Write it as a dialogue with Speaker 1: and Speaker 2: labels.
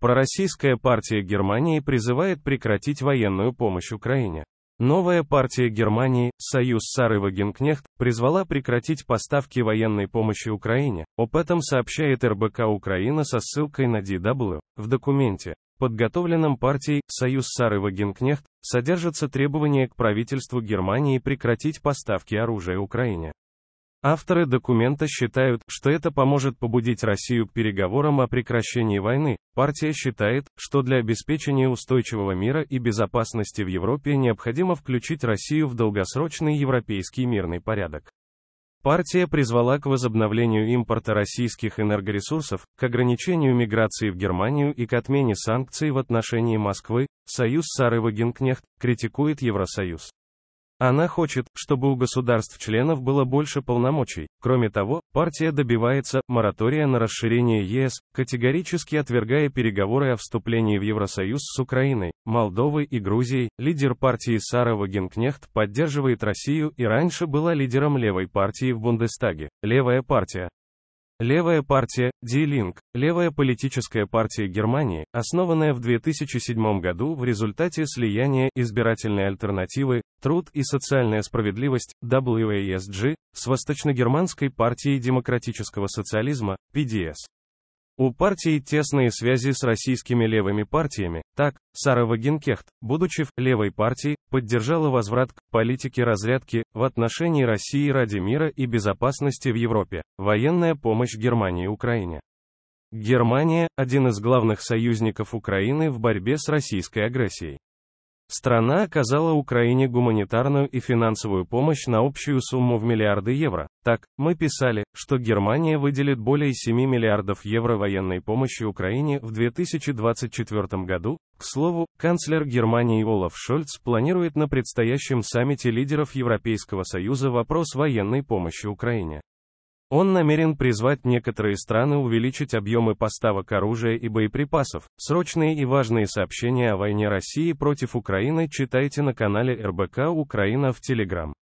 Speaker 1: Пророссийская партия Германии призывает прекратить военную помощь Украине. Новая партия Германии, Союз Сары Вагенкнехт, призвала прекратить поставки военной помощи Украине. Об этом сообщает РБК Украина со ссылкой на DW. В документе, подготовленном партией Союз Сары Вагенкнехт, содержится требование к правительству Германии прекратить поставки оружия Украине. Авторы документа считают, что это поможет побудить Россию к переговорам о прекращении войны. Партия считает, что для обеспечения устойчивого мира и безопасности в Европе необходимо включить Россию в долгосрочный европейский мирный порядок. Партия призвала к возобновлению импорта российских энергоресурсов, к ограничению миграции в Германию и к отмене санкций в отношении Москвы. Союз Сары Вагенкнехт критикует Евросоюз. Она хочет, чтобы у государств-членов было больше полномочий. Кроме того, партия добивается моратория на расширение ЕС, категорически отвергая переговоры о вступлении в Евросоюз с Украиной, Молдовой и Грузией. Лидер партии Сара Вагенкнехт поддерживает Россию и раньше была лидером левой партии в Бундестаге. Левая партия Левая партия, Die Link, левая политическая партия Германии, основанная в 2007 году в результате слияния избирательной альтернативы «Труд и социальная справедливость» WASG с Восточногерманской партией демократического социализма, PDS. У партии тесные связи с российскими левыми партиями, так, Сара Вагенкехт, будучи в левой партии, поддержала возврат к политике разрядки в отношении России ради мира и безопасности в Европе, военная помощь Германии Украине. Германия – один из главных союзников Украины в борьбе с российской агрессией. Страна оказала Украине гуманитарную и финансовую помощь на общую сумму в миллиарды евро. Так, мы писали, что Германия выделит более 7 миллиардов евро военной помощи Украине в 2024 году. К слову, канцлер Германии Олаф Шольц планирует на предстоящем саммите лидеров Европейского Союза вопрос военной помощи Украине. Он намерен призвать некоторые страны увеличить объемы поставок оружия и боеприпасов. Срочные и важные сообщения о войне России против Украины читайте на канале РБК Украина в Телеграм.